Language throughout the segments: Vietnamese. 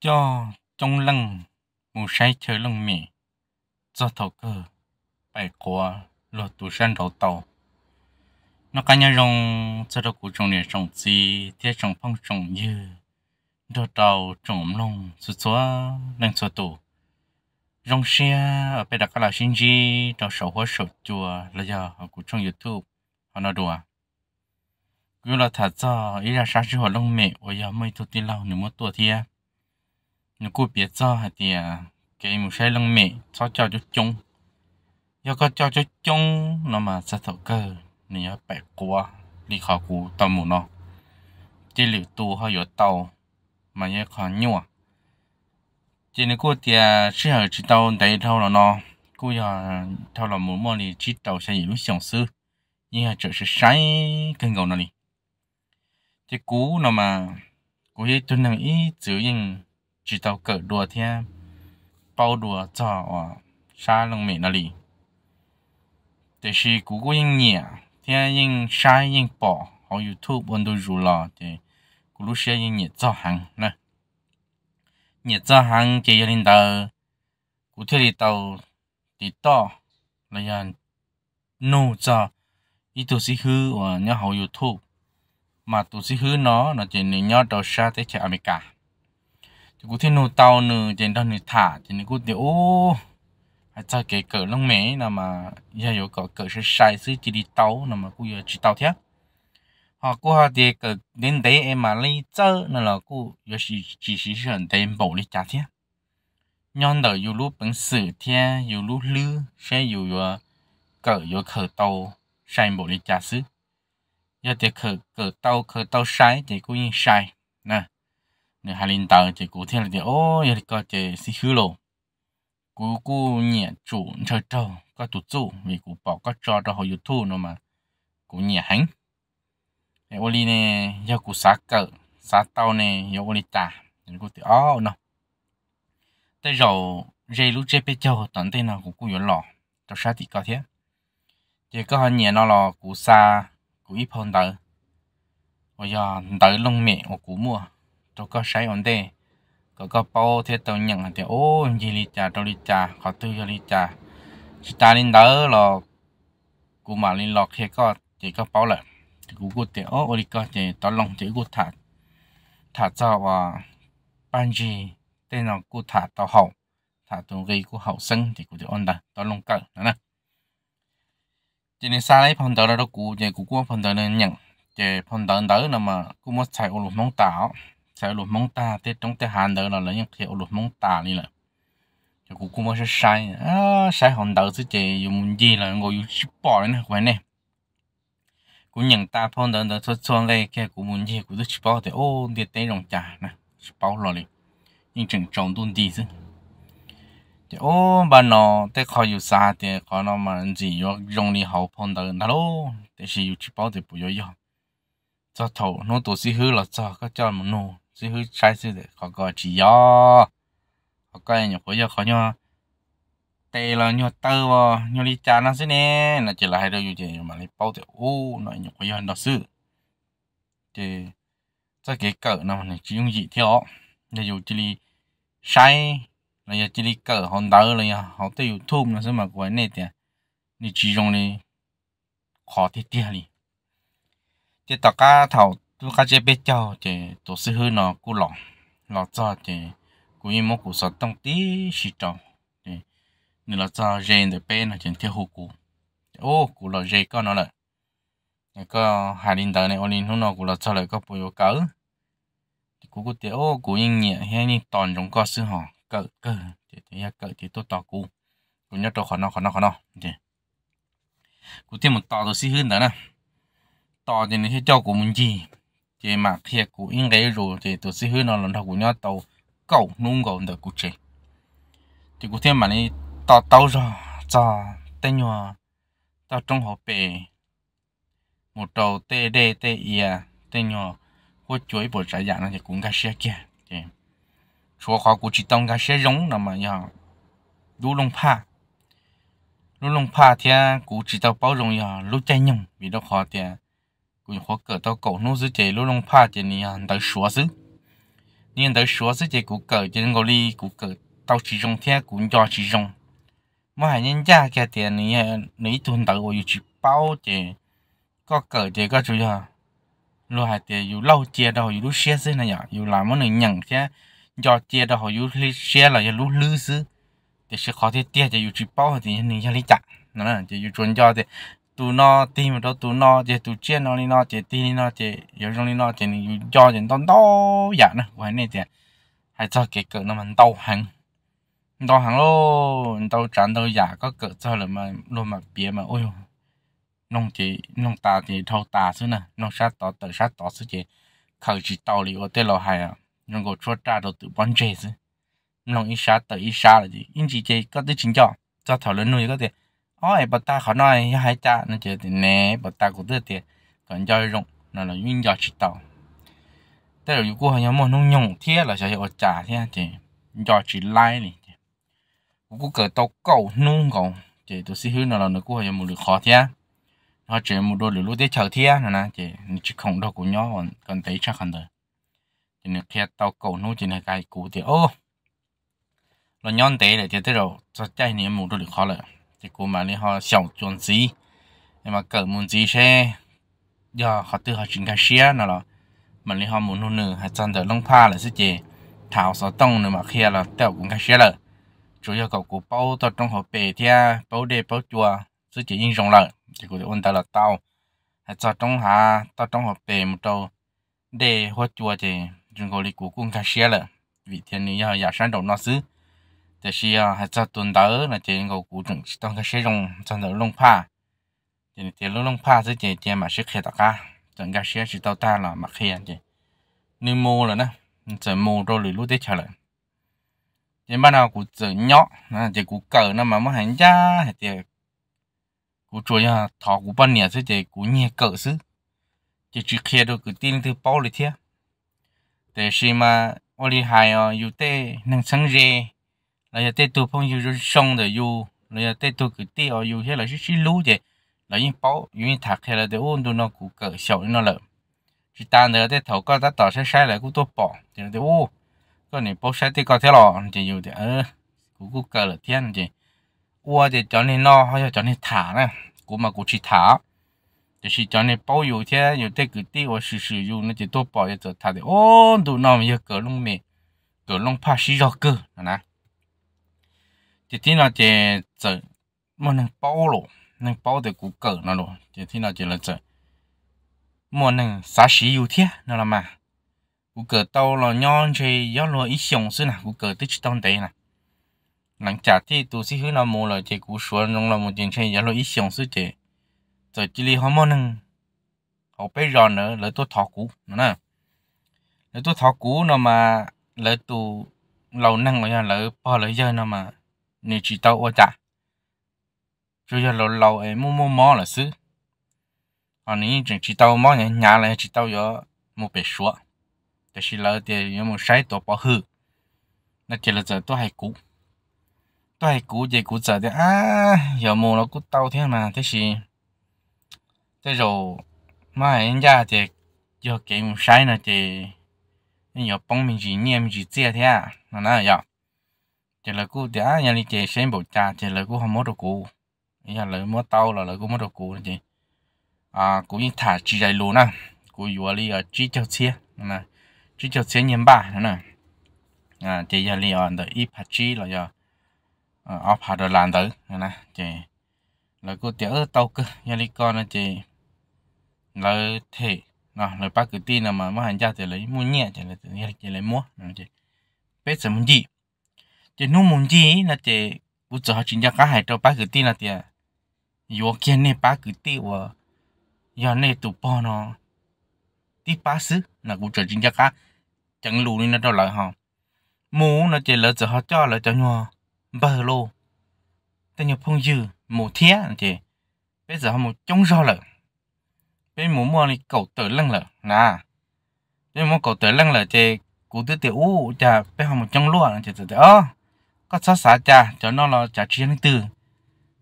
cho trong lăng mù sai chờ lăng mì cho thầu cơ bài của lo tù san đầu tàu nó cá nhân rong cho đầu cụ trồng này trồng gì thế trồng phong trồng như đồ tàu trồng lông số số đang số tù rong xe ở bên đặc là sinh gì cho sầu hoa sầu chùa là giờ cụ trồng youtube họ nói đùa cứ là thật ra ý là sáng chưa họ lông mẹ ôi giờ mấy thứ tin lâu nếu muốn tua thiệt nếu cô biết cho hạt thì à, cái một sai lưng mẹ cho cho cho chung nếu có cho cho chung nó mà sẽ thấu cơ nếu nó bẻ qua đi khó cú tàu mù nó chỉ liệu tu hơi yếu tàu mà nhớ khó nhua chỉ nếu cô thì chỉ à, ở chỉ tàu đấy thâu là nó cô giờ thâu là muốn mua thì chỉ tàu sẽ yếu sống sư nhưng mà trở sẽ sai cân cầu nó đi chỉ cú nó mà cô ấy tôi năng ý chữ nhưng chỉ tàu cỡ đùa thế bao đùa cho à xa lòng mẹ nó đi, thế thì cú có những nhẹ thế những sai những bỏ họ youtube ôn đồ rủ lò thì cú lúc xe những nhẹ cho hàng nè nhẹ cho hàng chỉ lên tàu cú thế đi tàu thì to là nhà nô cho ít tổ sĩ hư và nhà họ youtube mà tổ sĩ hư nó nó chỉ nên nhau đầu xa tới chợ America cú thiên nụ tàu nụ trên đó nụ thả trên nụ cô tiểu ô hay cho cái cỡ lông mế là mà giờ yếu có cỡ sẽ sai sư chỉ đi tàu là mà cú giờ chỉ tàu thế họ cú họ thì cỡ đến đấy em mà lấy chớ là là cú giờ chỉ chỉ chỉ sẵn tên bộ đi trả thế nhân đời yếu lúc bằng sự thế yếu lúc lư sẽ yếu yếu cỡ yếu khởi tàu sai bộ đi trả sư giờ thì khởi cỡ tàu khởi tàu sai thì cú yên sai nè nè hai linh tàu chỉ cụ thiên là thì ô giờ có chỉ xí hư lộ cụ cụ nhẹ chủ chờ chờ có tụt chủ vì cụ bỏ có cho cho họ youtube nó mà cụ nhẹ hắn nè ô li giờ cụ xá cỡ xá tàu nè giờ ô li tà nên cụ thì ô nó tới rồi dây lúc chơi bây giờ tận tên nào cũng cụ yên lò cho sát thì có thế chỉ có nhẹ nó là cụ xa cụ ít hơn tới bây giờ tới lông mẹ của cụ mua tôi có sai ổn đề có có bao thế tôi nhận thì ô gì đi trà đâu đi trà khó tư cho đi trà chỉ ta lên đó là cụ mà lên lọt khi có chỉ có bao thì cụ cụ thì ô đi có thì tao lòng thì cụ thả thả cho và ban gì tên là cụ thả tao hậu thả tôi gây cụ hậu sinh thì cụ thì ổn đã tao lòng cỡ nữa nè chỉ nên xa lấy phần là đó cụ chỉ cụ cụ phần tờ nên nhận chỉ phần tờ đó là mà cụ muốn xài ô lục móng tạo 才鲁蒙大这中这韩德了，人家才鲁蒙大哩了。就姑姑么是晒啊，晒红豆子这有问题了，我有吃饱了呢，乖呢。姑娘大胖的的说说嘞，看姑问题，姑都吃饱的哦，你得用家呢，吃饱了哩，你正重顿地子。thì à, ô bà nó tới khó yêu xa thì khó nó mà gì yo dùng đi hậu phong tới nó lô thì chỉ yêu chỉ thì bùi yo cho thầu nó tổ sĩ hư là cho các cho mà nó 最后晒死的，搞搞只要，搞搞人家回家好像，对了，你到哇，你离家那是呢，那就来还得有点嘛，你包的哦，那人家回家很多事，对，再给狗那么呢，只用一条，那就这里晒，那也这里狗好到了呀，好都有土那什么关那点，你只用的，好的点哩，这大家头。tôi cá chép bé cho thì tôi sẽ hơi nó cú lỏng lọ cho thì cú như một cú sọt tông tí xì tròn thì nên là cho rèn được bé nó chẳng theo hồ cú ô cú là rèn có nó lại có hai linh tờ này ô linh hôm nào cú là cho lại có bùi cỡ thì cú cú tiêu ô cú nhìn nhẹ hay nhìn toàn trong có sư họ cỡ cỡ thì thì cỡ thì tôi tỏ cú cú nhớ tôi khó nó khó nó khó nó thì cú thêm một tỏ tôi xí hơn đó nè tỏ thì nó sẽ cho cú mình gì chỉ mà thiệt của in đấy rồi thì tôi sẽ hứa nó lần đầu của nhau tàu cầu nung cầu được của chị thì của thêm mà này tàu tàu rồi cho tên nhỏ tàu trong hộp bể một đầu tê đê tê à, tên nhỏ có chuối bộ trái dạng thì cũng cả xe kia thì số khó của chị tông cả xe giống là mà nhỏ đu lông pa đu lông pa thì của chỉ tàu bao rộng nhỏ lúc chạy nhung vì đó khó thì 为何个到狗奴是这路弄怕的你啊？你说是，你你说是这个狗，这个里个狗到其中天滚叫其中，我还人家个店里啊，你蹲到我有去包的，个狗这个主要，路还得有老街道有路些些那样，有那么能养些，要街道有些些了有路路是，这些好的店就有去包的，你家里家，那就有专家的。tụ no ti mà đó tụ no chỉ tụ chia nó đi nó chỉ ti nó chỉ yếu trong đi nó chỉ do chỉ đón đó dạ nè của anh này thì hay cho cái cỡ nó mình đau hàng đau hàng luôn đau chán đau dạ có cỡ cho là mà luôn mà bia mà ôi nông chỉ nông ta thì thâu ta chứ nè nông sát tỏ tự sát tỏ xứ chỉ khởi chỉ tàu đi ở tây lầu hay à nông có chúa cha đầu tự bắn chê chứ, nông ít sát tự ít sát là gì in chỉ chỉ có tới chính cho cho thảo luận nuôi có thể ai ờ, bắt ta khó nói hai cha nó chơi thì nè bà ta cũng được tiền còn chơi rộng nó là duyên do chỉ tàu thế là có hay mà nó nhung thế là sẽ ở cha thế thì do chỉ lại này cô cởi tàu cầu nung cầu thì tôi xin hứa là nó có hay một được khó thế nó chỉ một đôi lửa lúc thế chờ thế nè nè thì chỉ không đâu cũng nhau còn còn thấy chắc hẳn rồi thì nó kia tàu cầu nung chỉ là cái cũ thì ô nó nhon tế để thì thế rồi cho chạy niệm một được khó rồi thì cô mà đi họ sống chuẩn gì nhưng mà cỡ muốn gì xe do họ tự họ chỉnh cái xe nào là mà đi họ muốn nô nữ hay chân đỡ lông pha là sẽ gì thảo sáu tông nữa mà kia là đeo cũng cái xe rồi chủ yếu cậu cũng bao tao trong họ bể thì bao đề bao chùa sẽ chỉ yên rộng lại thì để ôn ta là tao hay cho trong hà tao trong họ bể một trâu đề hoa chùa thì chúng cô đi cũng cái xe rồi vì thiên nhiên giờ giả sáng đầu nó xứ แต่ชีอ่ะให้จะตุนเตอร์นะเจงก็กูจึงต้องก็ใช้ลงจันเตอร์ลงผ้าเจนเจลงผ้าซึ่งเจเจมาชิคเขตกะจังก็เชื่อชิตเอาตาละมาเขียนเจนี่โมเลยนะจะโมโดหรือรู้ได้เฉลยเจบ้านเรากูจะเนาะนะเจกูเกิดนะมาไม่หันจ้าเจกูช่วยทอกูปั้นเนี่ยซึ่งเจกูเนี่ยเกิดซึ่งเจชิคเขตกูตีนถือเป้าเลยเทียแต่ชีมาวันที่หายอ่ะอยู่เต้นั่งสังเจ là giờ tết tu phong yêu rồi xong rồi yêu là giờ tết tu cứ tê ở yêu thế là chỉ chỉ lú vậy là yên bảo yên thạc hay là để ôn đồ nó cũng cỡ sầu nó lợm chỉ tan rồi tết thầu có đã tỏ sai sai lại cũng tốt bỏ thì nó ô có nên bảo sai tết có thế lọ thì yêu thì ờ cũng cũng cỡ là thiên thì ô thì cho nên nó hay là cho nên thả này cũng mà cũng chỉ thả thì chỉ cho nên bảo yêu thế yêu tết cứ tê ở sử sử yêu nó chỉ tốt bỏ giờ thả thì ôn đồ nó mà giờ cỡ luôn mệt cỡ luôn 怕洗 rõ cơ nè thì thế là chỉ chở một năng bao lộ năng bao từ cú cỡ nó lộ thì thế là chỉ là chở một năng xá xí yêu mà cú cỡ tàu là nhon chơi gió lo ít xiong xí nè cú cỡ tích tông đấy nè nắng trả thì tụ sĩ hứa là một là chỉ cú xuống trong là một chuyện chơi gió lo ít xiong xí chỉ chở chỉ li hôm một năng họ bây giờ nữa lấy tôi thọ cú nè lấy tôi thọ cú nó mà lấy tụ lâu năng rồi là lấy bao lấy giờ mà 你知道我咋？就是老老诶，摸摸猫了是。啊，你只知道猫人伢来知道要莫别说，但是老的有莫晒多不好，那这了这都还古，都还古这古这的啊，有莫了古刀天嘛，但是，这种猫人家的要给莫晒呢的，你要帮面子念面子这天，那那样。chỉ là cú đã nhà đi chị xem bộ cha chỉ là cú không mất được cú ý là lấy mất tàu là lấy cú mất được cú chị à cú như thả chỉ đại lúa nè cú vừa đi ở chỉ cho xe nè chỉ cho xe nhân ba nè à chị giờ đi ở đó ít phát chỉ là giờ ở phát được làm tới nè chị là cú tiểu tàu cơ nhà đi con nè chị lấy thể nè lấy bác cứ tin là mà mà hành gia thì lấy mua nhẹ thì lấy thì lấy mua nè chị biết sớm gì chỉ nu muốn gì là chỉ u chỉ chính cái hải cho ba cái tí là tiền yo kia ba cái tí và yo nè tụ bò nó tí ba xứ là u chỉ chính chẳng lù nên nó lại họ mù nó chỉ lỡ chỉ cho lỡ cho nhau bờ lô tên nhau phong dư mù thía là chỉ bây giờ họ chống rau lợ bây mù mua này cầu tử lăng lợ nè bây mù cầu tử lăng lợ chỉ cú tư tiểu u chả bây họ mù chống lúa là chỉ từ ơ có sát xả cha cho nó là trả chiến từ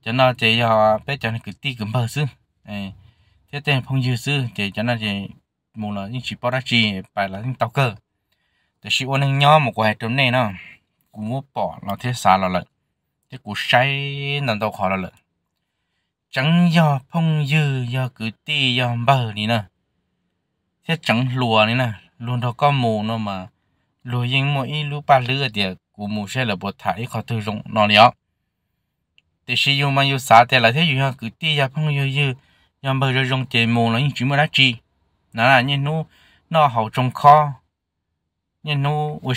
cho nó chỉ họ bé cho nó cứ ti cứ bờ sư thế tên phong dư sư chỉ cho nó chỉ một là những chỉ bao đá chi phải là những tàu cơ thì chỉ ôn anh nhau một cái trong này nó cũng bỏ nó thế xa là lợi thế cũng say nằm đâu khó là lợi chẳng do phong dư do cứ ti do bờ đi nè thế chẳng lùa này nè luôn đó có mù nó mà lùa yên mỗi lũ ba lứa thì của mù xe là bộ thải khó tư rộng nó liệu thì sử mà yêu xã thì là thế dùng cứ ti phong yêu yêu nhưng bây giờ dùng tiền mù là những chuyện mà đã chi nó nó nó hậu trong kho như nó ở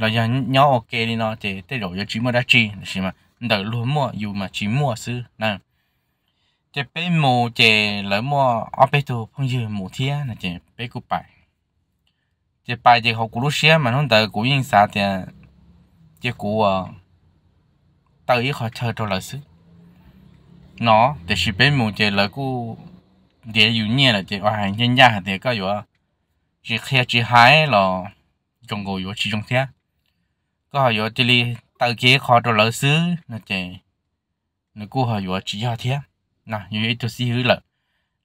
là nhà nhỏ ok đi nó thì thế rồi giờ chuyện mà đã chi là mà đợi luôn mua dù mà chỉ mua xứ nè thì bé mù thì lỡ mua ở bé tu phong yêu mù thia là thì bé cụ bài thì thì học của lúc xưa mà nó đợi của những thì chế của ờ, tao ý khó chơi cho lời xứ nó để chỉ bên một chế lời của để dụ nhẹ là chế hoàn nhân gia để có dụ ờ, chỉ khi chỉ hái là trong gỗ dụ chỉ trong thế có họ dụ chỉ li tao chế khó cho lời xứ là chế nó cũng họ dụ ờ, chỉ cho thế nè như vậy tôi xí hứa là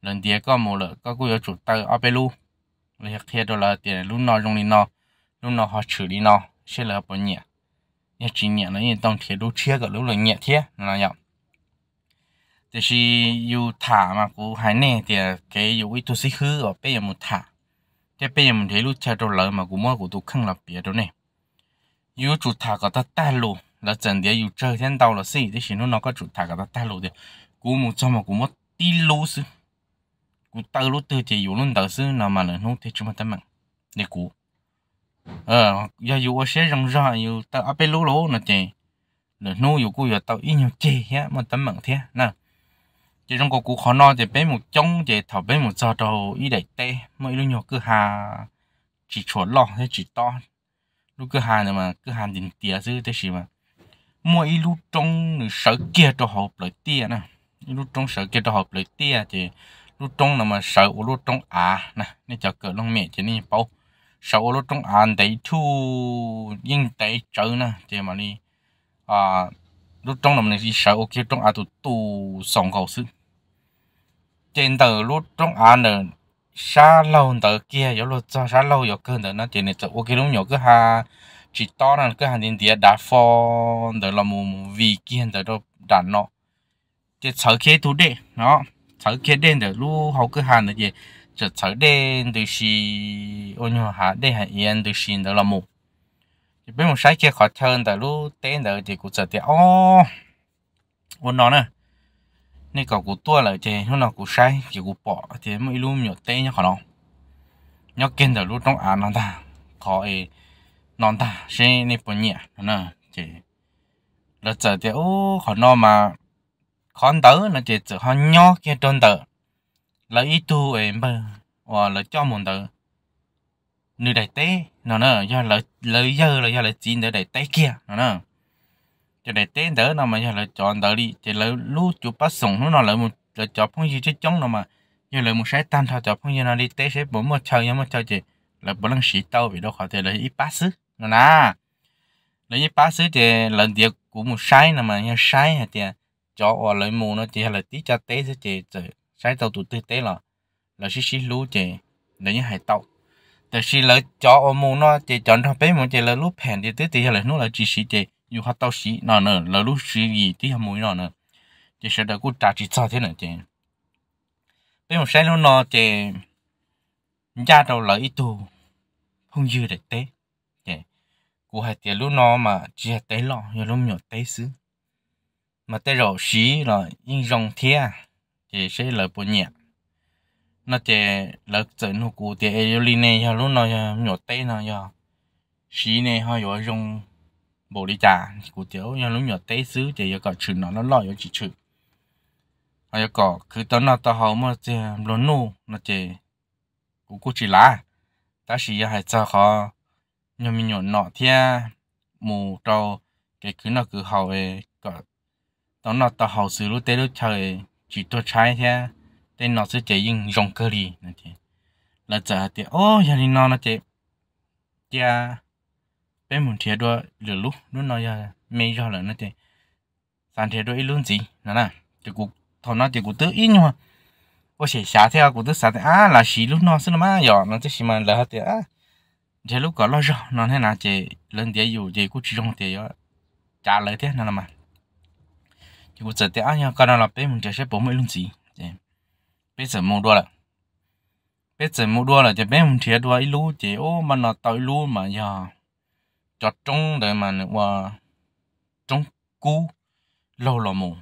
lần tiền có một lần có cũng chủ tao ở bên luôn lấy khi đó là tiền lúc nào dùng đi nó lúc nào họ xử lý nó sẽ là bao nhiêu nhẹ chỉ nhẹ nó như tông thế đu chia cả là nhẹ thế mà cũng hai nè thì cái yêu ít tu sĩ khứ bây giờ một thả thế bây giờ mình thấy mà cũng mua của tu không là bịa đâu nè yêu chủ thả cả ta ta lù là chẳng để yêu chơi thiên tàu là gì thế thì nó nó có chủ thả cả ta ta lù thì cũng một cho mà cũng mất tí lú sư cũng tao lúc từ thì yêu luôn tao nào mà nó thế chúng ta mặn để cũng ờ giờ dù sẽ rằng ra dù ta áp lố lố nè chị là nô dù cô giờ tao ít nhiều chị á mà tấm mặn thế nè chỉ trong cô cụ khó no thì bé một trống thì thảo bé một giờ đầu ít đẩy tê mấy lúc nhỏ cứ hà chỉ chuột lọ thế chỉ to lúc cứ hà này mà cứ hà tiền tiền dư thế gì mà mỗi lúc trong sở kia cho họ lấy tiền nè lúc trong sở kia cho họ lấy tiền thì lúc trong là mà sở lúc trong à nè nên chờ cỡ long mẹ chỉ nên bao sau lúc trong ăn đấy thu nhưng đấy chớ nè thì mà đi à lúc trong là mình đi sau ok trong ăn tụ tụ sống cầu sư trên tờ lúc trong ăn là xa lâu từ kia yếu lúc cho xa lâu yếu cơn tờ nó thì này ok lúc nhỏ cứ ha chỉ to là cứ hàng tiền tiền đã phò từ là một vì kia từ đâu đã nó, thì sợ kia thú đệ nó sợ kia đến từ lúc hậu cứ hàng là gì 这草甸都是我用下的很严都是的了么？就不用晒起好天的路，天的这个这的哦，我哪呢？那个古多了，这用那古晒这个包，这么一路没有天就好了。要跟着路中啊，那他考诶，那他谁那不念那这，那这的哦，好那嘛，看到那这只好鸟给蹲到。là ít tu em bơ và là cho một tờ nửa đại tế nó nè do là lợi giờ là do là chín đỡ đại tế kia nó nè cho đại tế đỡ nó mà do là chọn tờ đi thì là lú chụp bắt sủng nó là một là chọn phong gì chứ chống nó mà do là một sai tan thao chọn phong gì nó đi tế sẽ bốn một chơi nhau một chơi chị là bốn lần sĩ tàu bị đâu khỏi thì là ít bát sứ nó nè lấy ít bát sứ thì lần tiệc của một sai nè mà như sai thì cho ở lấy mù nó chỉ là tí cho tế sẽ chơi sai tàu tụt tê là là xí xí lú chè là những hải tàu từ xí lỡ cho ô mù nó chè chọn thằng bé mù chè lỡ lú phèn thì tê tê là nó là chỉ xí chè dù họ tàu xí nọ nè, lỡ lú xí gì tí hầm mũi nọ nọ chè sợ đời cú trả chỉ sao thế nè chè bé mù sai lú nó chè nhà đầu lỡ ít tù không dư để tê chè cú hải tiền lú nó mà chỉ tê lọ rồi lú nhỏ tê xứ mà tê rồi xí là in rồng thế à chỉ sẽ là bộ nhẹ nó chỉ là chỉ nó cụ thì ai lý này ha lúc nào nhỏ tê nào nhỏ xí này họ nhỏ dùng bộ đi trả cụ tiểu nhỏ lúc nhỏ tê xứ thì có chữ nó nó lo có chỉ chữ hay có cứ tao nào tao hầu mà chỉ luôn nu nó chỉ cụ cụ chỉ lá ta chỉ hay cho họ, nhưng mình nhỏ nọ thì mù trâu cái cứ nó cứ hầu ấy có tao nào tao hầu xứ lúc tê lúc chơi chỉ tôi trái thế tên nó sẽ chạy in rong cơ đi nè chị là giờ thì ô giờ thì nó nó chị cha bé muốn thiệt đó lừa lúc nó nói là mê do là nó thế, sàn thiệt đó ít luôn gì nè nè thì cũng thôi nó thì cũng tự ít nhưng mà ô sẽ xả theo cũng tự xả thế, à là xí lúc nó sẽ mà giờ nó sẽ xí mà là thì à thế lúc có lo rõ nó thế nào chị lần tiếp dù chị cũng chỉ rong thì trả lời thế nào mà thì cũng giờ thì anh em cần là bé mình sẽ bố mấy luôn gì bé giờ mua đua là bây giờ mua đua là thì bé mình sẽ đua ít lú chỉ ô mà nó tới lú mà giờ dạ. cho trống để mà qua trống cú lâu lâu mù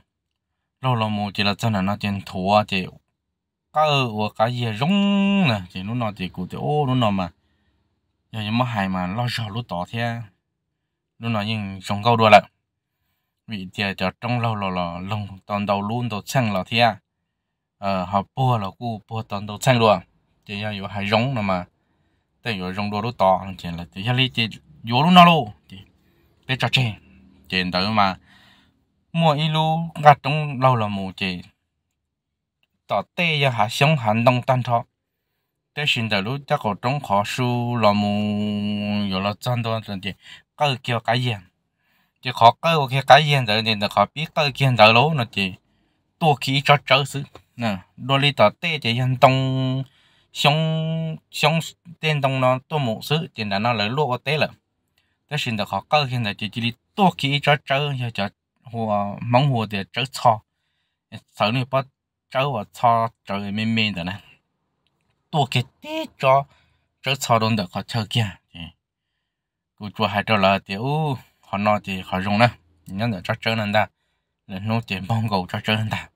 lâu lâu mù chỉ là chân là nó trên thua chỉ cái ở cái gì rong nè chỉ nó nào chỉ cụ thì ô nó nào mà giờ nhưng mà hay mà lo sợ lú tỏ thế nó nào nhưng trồng câu đua lại vì giờ cho trong lâu lâu là lông toàn đầu luôn đầu xăng là thế à ờ họ bua là cu bua toàn đầu xăng luôn chỉ là có hai rong nữa mà tại có rong đồ đồ to chỉ là chỉ là chỉ vô luôn nó luôn chỉ để cho chơi chỉ tới mà mua ilu gạt trong lâu là mù chỉ tỏ tê giờ hạ sống hành động tan thọ thế xin tới lúc chắc có trong khó su là mù rồi là chân đó là chỉ cái kiểu cái gì à? chỉ khó cơ cái cái hiện giờ thì nó khó biết cái hiện giờ lố nó chỉ tua khí cho chớ sự nè đôi lý tỏ tê chỉ hiện tông xong xong tên tông nó tua một sự thì là nó lấy lúa tê là thế xin là khó cái hiện giờ chỉ chỉ tua khí cho chớ giờ cho hồ mong hồ để chớ cho sợ này bắt chớ và cho chớ mềm mềm rồi nè tua cái tê cho chớ cho đồn được khó chớ kia cô chú hai trở lại thì ô họ nói thì họ dùng đó nhớ là cho chơi nên ta nên nó chỉ mong cầu cho chơi nên ta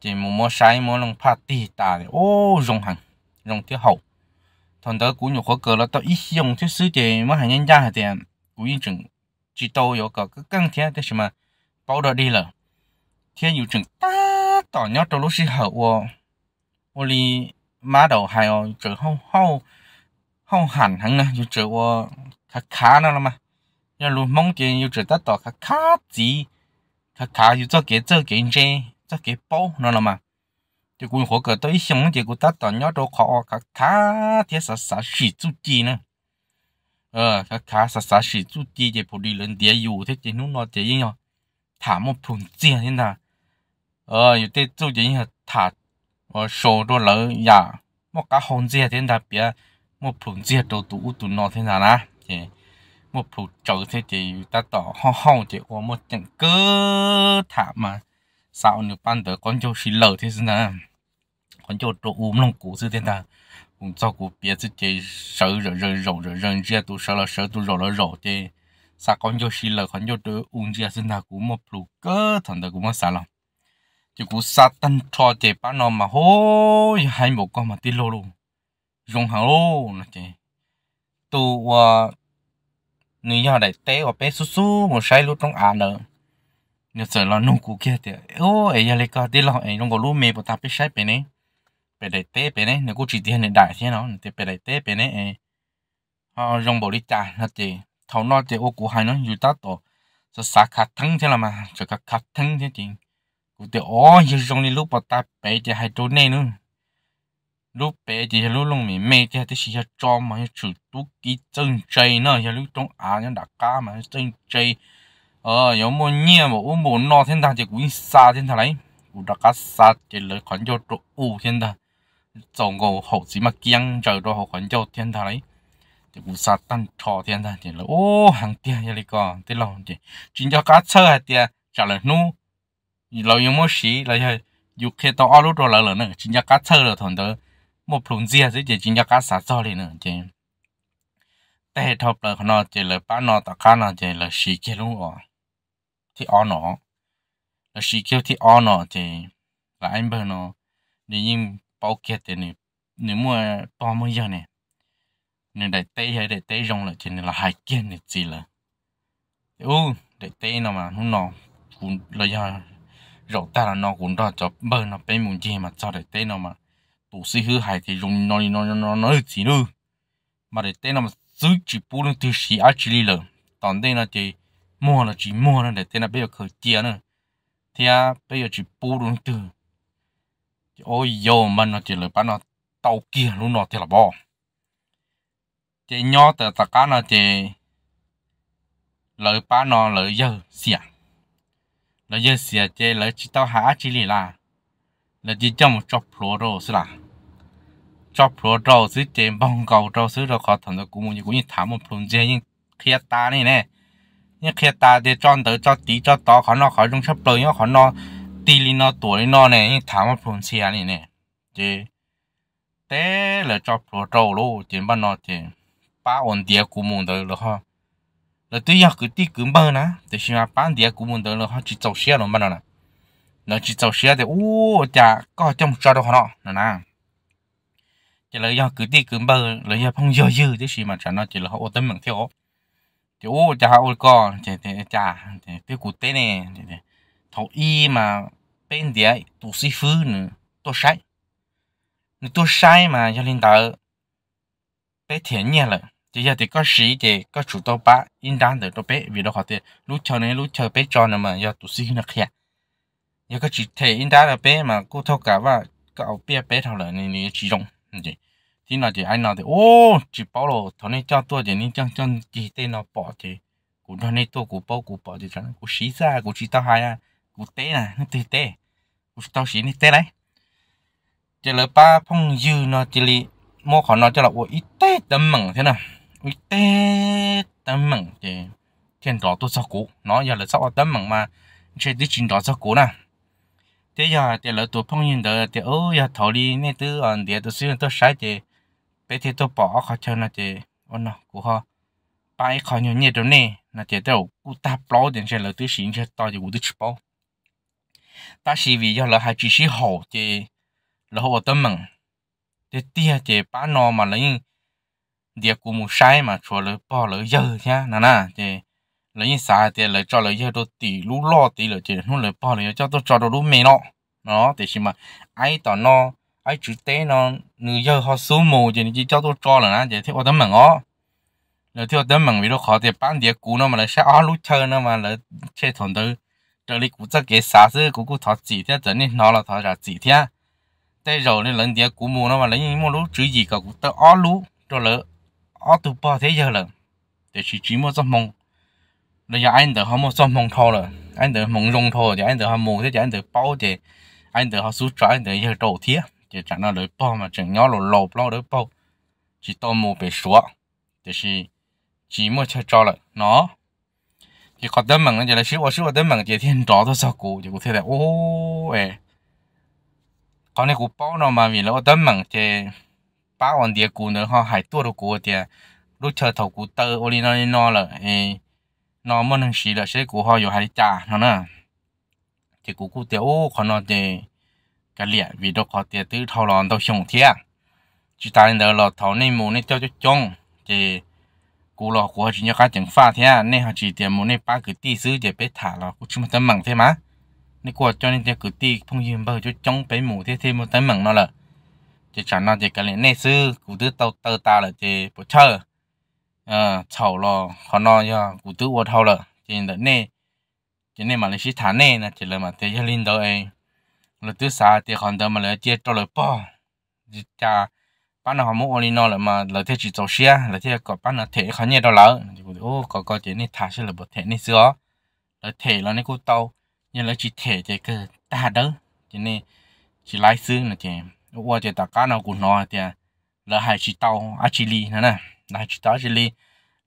chỉ một mua sai mua lòng party ta thì ô dùng hàng dùng thiết hậu thằng đó cũng nhiều khó cờ là tao ít dùng thiết sứ thì mà hàng nhân gia thì cũng yên chừng chỉ tao có cả cái căng thế cái gì mà bao đợt đi rồi, thế nhiều chừng ta tỏ nhớ tao lúc xí hậu ô li má đầu hay ô chữ hâu hâu hâu hẳn hẳn nè chữ ô khá khá nó mà 要路梦见又只得到卡卡子，卡卡又做给做给人，做给包，侬了嘛？就古火个对象，就古得到鸟都考卡卡，天啥啥水煮鸡呢？ờ các khá sa sa sĩ chú tí để phụ đi lên địa yêu thế thì nó nó thế yên nhau thả một phun tiền thế nào ờ yêu thế chú chỉ là thả ờ số đồ lỡ nhà một cá hòn dê thế nào bia một phun tiền đồ tụ tụ nó thế nào nè một phụ trợ thế thì ta tỏ ho ho chị có một trận cơ thả mà sao nữa ban tới con châu xí lở thế nào con châu trộn uống lòng cũ thế ta cũng cho cụ biết thế chị sợ rồi rồi rồi rồi rồi rồi tôi sợ là sợ tôi rồi là rồi thế sao con châu xí lở con châu tôi uống ra thế nào cũng một phụ cơ thằng ta cũng mất sao lòng chỉ cụ sát tân cho chị ba nó mà hô hay một con mà tí lô lô, dùng hàng lô nó chị tôi người nhỏ đại tế và bé su su một sai lúc trong à nữa nhớ sợ là nung cũ kia thì ô ấy giờ lấy cái đi lo ấy trong có lúa mì bọn ta bé sai bên này bên đại tế bên này nếu cô chỉ thiên này đại thế nó thì bên đại tế bên này ấy họ dùng bộ đi trả nó thì thầu nó thì ô cũ hai nó dù ta tổ cho xã khát thắng thế là mà cho cả khát thắng thế thì cụ thì ô giờ trong đi lúc bọn ta bé thì hai chỗ này nữa lúc bé thì lúc lúc mình mẹ cái thì xí cho mà chữ tu kí chân chơi nữa thì lúc trong à nhân đã cá mà chân chơi ờ có mua nhiều mà uống mua no thiên thần thì cũng xa thiên thần đấy, cũng đã cá xa thì lấy khoản cho chỗ u thiên thần, trong cổ hậu chỉ mà kiêng trời đó hậu khoản cho thiên thần đấy. thì cũng xa tan trò thiên thần thì là ô hàng tiền thì lấy còn thì lòng thì chính cho cá chơi hay tiền trả lời nu lâu yêu mua xí là dù khi tao ở lúc đó là lần nữa chính cho cá chơi là thằng đó một phụng dìa dưới chỉ chính cho cá xã cho lên nữa chứ tệ thập là nó chỉ là ba nó tao cá nó chỉ là xì kia luôn rồi thì ó nó là xì kia thì ó nó thì là anh bơ nó nếu như bảo kia thì nếu nếu mua bao mới giờ này nên để tê hay để tê rong là chỉ là hai kiện này chỉ là ừ để tê nó mà nó nó cũng là do rổ ta là nó cũng đó cho bơ nó bên muốn gì mà cho để tê nó mà bố sĩ hư hại thì dùng nó nó nó nó chỉ nữa mà để tên nó giữ chỉ bù nó từ sĩ á chỉ lờ còn đây nó chỉ mua là chỉ mua nó để tên nó bây giờ khởi tiền nữa thì à bây giờ chỉ bù nó từ ôi yo mà nó chỉ là bán nó tàu kia luôn nó thì là bỏ chỉ nhỏ từ tất cả nó chỉ lợi bán nó lợi giờ xỉa lợi giờ xỉa chỉ lợi chỉ tao há chỉ là là chỉ trong một chọc lúa rồi xí là cho pro trâu xứ trên bông cầu trâu xứ rồi khó thằng đó cũng như cũng như thả một phun dê nhưng khi ta này nè nhưng khi ta để chọn tới cho tí cho to khó nó khó trong sắp tới nó khó nó tí lên nó tuổi nó nè nhưng thả một phun xe này nè chứ thế là cho pro trâu luôn trên bông nó chứ ba ổn địa của mình tới rồi ha là tuy giờ cứ tí cứ bơ nè thì xin mà bán địa của mình tới rồi ha chỉ tàu xe rồi mà nè nó chỉ tàu xe thì ô chả có trong cho đâu nó nè chỉ là do cứ đi cứ bờ là do không do dư thế gì mà chẳng nó chỉ là họ ô tấm bằng theo chỉ ô chả ô co chỉ thì chả thì cái cụ tế này thì thì thầu y mà bên địa tụ sĩ phứ nữa tôi sai nữa tôi sai mà cho nên tớ bé thiện nhiên rồi, chỉ giờ thì có sĩ thì có chủ tao ba, in đan được tao bé vì đó họ thì lúc chờ này lúc chờ bé cho nên mà do tụ sĩ nó khía Nếu có chỉ thể in đan là bé mà cô thâu cả và cậu bé bé thâu là này này chỉ rong gì thì nó chỉ anh nó thì ô chỉ bảo lo thằng này cho tôi chỉ nên cho cho chỉ tên nó bỏ thì cũng thằng này tôi cũng bảo cũng bỏ thì chẳng cũng xí ra cũng chỉ tao hai à cũng té nè nó tê tê cũng tao xí nó tê đấy chỉ là ba phong dư nó chỉ là mua khó nó cho là ôi tê tâm mừng thế nào ôi tê tâm mừng thì thiên đó tôi sao cũ nó giờ là sao tâm mừng mà chỉ đi chuyện đó sao cũ nè thế giờ thì là tôi phong dư đó thì ôi giờ thảo đi nên tôi ăn thì tôi xí tôi sai thì bây thì tôi bỏ khó chơi là chị ôn nó của họ bài khó nhiều nhiệt rồi nè là chị đâu cụ ta bỏ đến sẽ là tứ xịn sẽ to cho cụ tứ bỏ ta xì vì do là hai chị xí hổ chị là họ tâm mừng thế tia chị ba nó mà lấy địa của một sai mà cho lời bỏ lời dơ nhá nè nè chị lấy những sai thì lấy cho lời dơ đồ tỷ lú lo tỷ lời chị nó lời bỏ lời cho tôi cho đồ lú mê nó nó thì xí mà ai tỏ nó no, ai chữ té nó người giờ họ số mồ chỉ chỉ cho tôi cho là nó chỉ theo tấm mảng ó rồi theo tấm mảng vì nó khó thì bán địa cũ nó mà lại sẽ ó lút chơi nó mà lại chơi thuần tư trở lại cũng chắc cái xa xứ cũng cũng thọ chỉ thế trở nên nó là thọ ra chỉ thế thế rồi nên lần địa cũ mù nó mà lấy những mô lú chữ gì cả cũng tới ó lú rồi là ó tụ bò thế giờ là để chỉ chỉ một giấc mộng rồi giờ anh đợi họ một giấc mộng thôi rồi anh đợi mộng rung thôi thì anh đợi họ mù thế thì anh đợi bao thì anh đợi họ xuống trái anh đợi giờ đầu thiết chỉ chẳng nó lưỡi bao mà chẳng nhỏ lồ lồ bao lưỡi bao chỉ to mù bề sủa thì chỉ chỉ mua chơi cho chỉ có tấm mừng chỉ là xíu xíu tấm mừng chỉ thiên rõ thôi sao cụ chỉ cụ thế là ô ê này cụ bao nó mà vì là tấm mừng chỉ ba ổn địa cụ nữa họ hải tua đồ cụ thì lúc chờ thầu cụ tơ ô li nó nó là ê nó mất xí là sẽ cụ họ dù hải trà nó nè chỉ cụ cụ tiểu ô còn nó thì cái lẽ vì đó có tiền tư thâu lòn tàu sông thiệt chỉ ta nên đó là thâu nên muốn nên cho cho chung thì cú lò của chỉ nhớ cá chẳng pha thế à. nên họ chỉ tiền muốn nên ba cứ tí xứ để bé thả là cũng chỉ một tấm mảng thế mà nên của cho nên tiền cứ tí không yên bao cho chung bé mù thế thêm một tấm mảng nó là chỉ chẳng nào chỉ cái lẽ nên xứ cú tư tàu tàu ta là chỉ bộ chơi ờ thâu lò họ nó cho cú tư vô thâu là chỉ là nên chỉ nên mà lấy sĩ thả nên là chỉ là mà thế cho linh đó ấy là thứ xa thì còn đâu mà là chết cho lời bỏ cha bán nó mua oli nó là mà lại thế chỉ tàu xe lại thế có bán nó thể khó nhẹ đó lỡ ô có có chuyện này thả sẽ là một thể này xưa lại thể là này cô tàu nhưng lại chỉ thể thì cơ ta đó cho nên chỉ lái xương là chị qua chị tàu cá nào cũng nói thì là hai chỉ tàu à chỉ ly nữa nè là chỉ tàu chỉ ly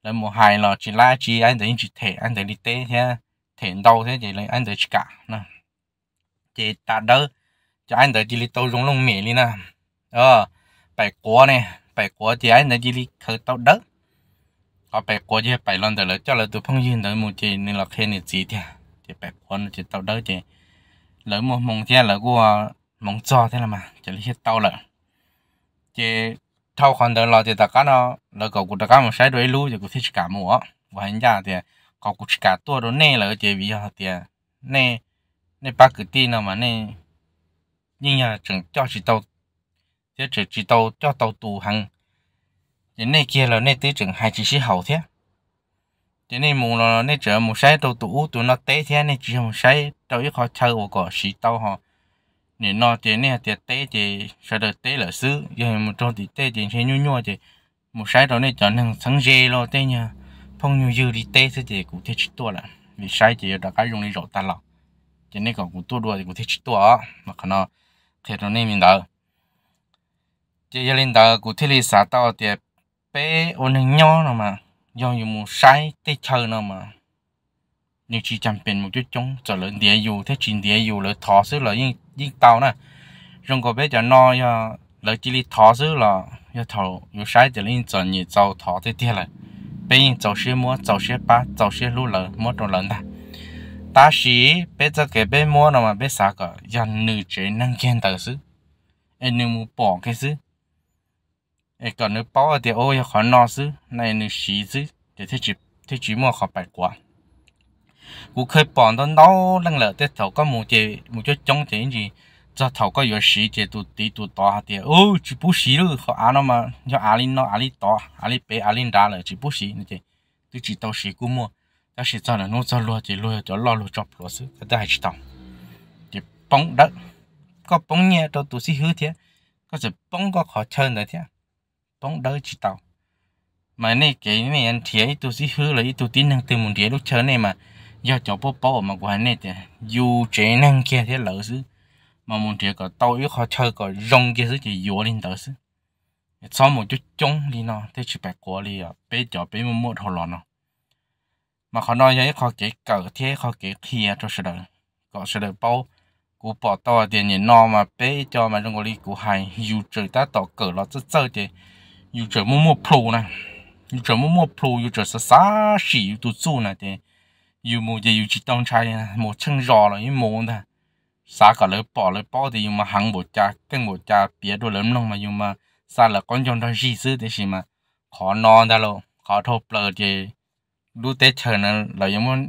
là một hai là chỉ lái chỉ anh thấy chỉ thể anh thấy đi té thế thể đâu thế thì là anh thấy chỉ cả nè chế ta đỡ cho anh đỡ chỉ tàu dùng lông mì đi na ờ bảy quả này bảy quả thì anh đỡ chỉ khởi tàu đỡ có bảy quả thì bảy lần tới là cho là tụi phong duyên tới một chị nên là khen nên gì thì thì bảy quả nó chỉ tàu đỡ chị lỡ một mong thế là của mong cho thế là mà chỉ là hết tàu là chị thâu còn tới là thì ta cá nó là cậu của ta cá một sái đuổi lú thì cũng thích cả mùa và anh giờ thì có cũng cả tua đó nè là chị vì họ thì nè nên ba cứ tin nào mà nên nhưng nhà chẳng cho chỉ tàu thế chỉ chỉ tàu cho tàu tù hàng thế này kia là nên tới chẳng hai chỉ sĩ hậu thế này mù là nên chở một sai tàu tù tụ nó té thế nên chỉ một sai tàu ít khó chơi của cỏ sĩ tàu họ nên nó này thì được té là xứ giờ một trong thì té thì sẽ nhua nhua một sai tàu này chọn hàng sáng dê lo nha phong nhiều dư đi té thế cũng thế chỉ tua là vì sai thì cái dùng đi rộ ta cái này còn tôi tua đùa thì cũng thích tua mà khả năng thế nó nên mình đỡ chỉ gia đình đỡ cũng thích đi xả tao thì bé ôn hình nhỏ nó mà do nhiều một sai tê chơi nó mà nhưng chỉ chăm bên một chút chúng trở lớn địa dù thế chuyện địa dù lợi thọ xứ là yên yên tao nè trong có bé cho no ya lợi chỉ đi thọ xứ là ya thọ ya sai trở lên trở nhiều giàu thọ thế thế là bé yên giàu xe mua giàu xe ba giàu xe lũ lợi mua đồ lớn ta ta chỉ biết cho cái bé mua nó mà bé sao cả dân nữ chế năng kiên tờ sư em nữ mua bỏ cái sư em còn nữ bảo thì ôi khó nói sư này nữ sĩ sư để thế chỉ thế chỉ mua khó bài quá cú khơi bỏ nó nấu lăng lợ để thầu có một chế một chỗ chống chế gì cho thầu có yếu sĩ chế tụ tí tụ to hạt tiền ô chỉ bút sĩ luôn họ ăn nó mà cho ăn linh nó ăn linh to ăn linh bé ăn linh đa là chỉ bút sĩ nữa chứ tôi chỉ tao sĩ cú mua ta chỉ cho là nó cho lúa chỉ lúa cho lo lúa chọc lúa sự cái ta chỉ tao chỉ bóng đất có bóng nhẹ cho tu sĩ hứa thế có chỉ bóng có khó chơi đấy thế bóng đất chỉ tao mà này cái này anh thế tu sĩ hứa là tụi tin năng từ một thế lúc chơi này mà do cho bố bố mà của anh này thì dù chế năng kia thế lỡ sự mà một thế có tao yếu khó chơi có rong kia sự chỉ yếu lên tới sự sau một chút chống đi nó thế chỉ phải quá đi à bé cho bé một một hồ lò nó mà họ nói vậy họ chỉ cỡ thế họ chỉ kia cho sự đời có sự đời bao cú bỏ to tiền nhìn no mà bé cho mà trong cái cú hay dù trời ta tỏ cỡ nó rất sợ chứ dù trời mua mua pro nè dù trời mua mua pro dù trời sa sa xỉ tụ su nè thì dù mua gì dù chỉ tông trai mua chân rò là như mua nè sa cả lỡ bỏ lỡ bỏ thì dùng mà hàng bộ cha cân bộ cha bia đồ lớn lông mà dùng mà sa là con chồng đó gì xứ thì gì mà khó non ra luôn khó thô bờ thì ดูเตะเชิงนั้นเรายังมัน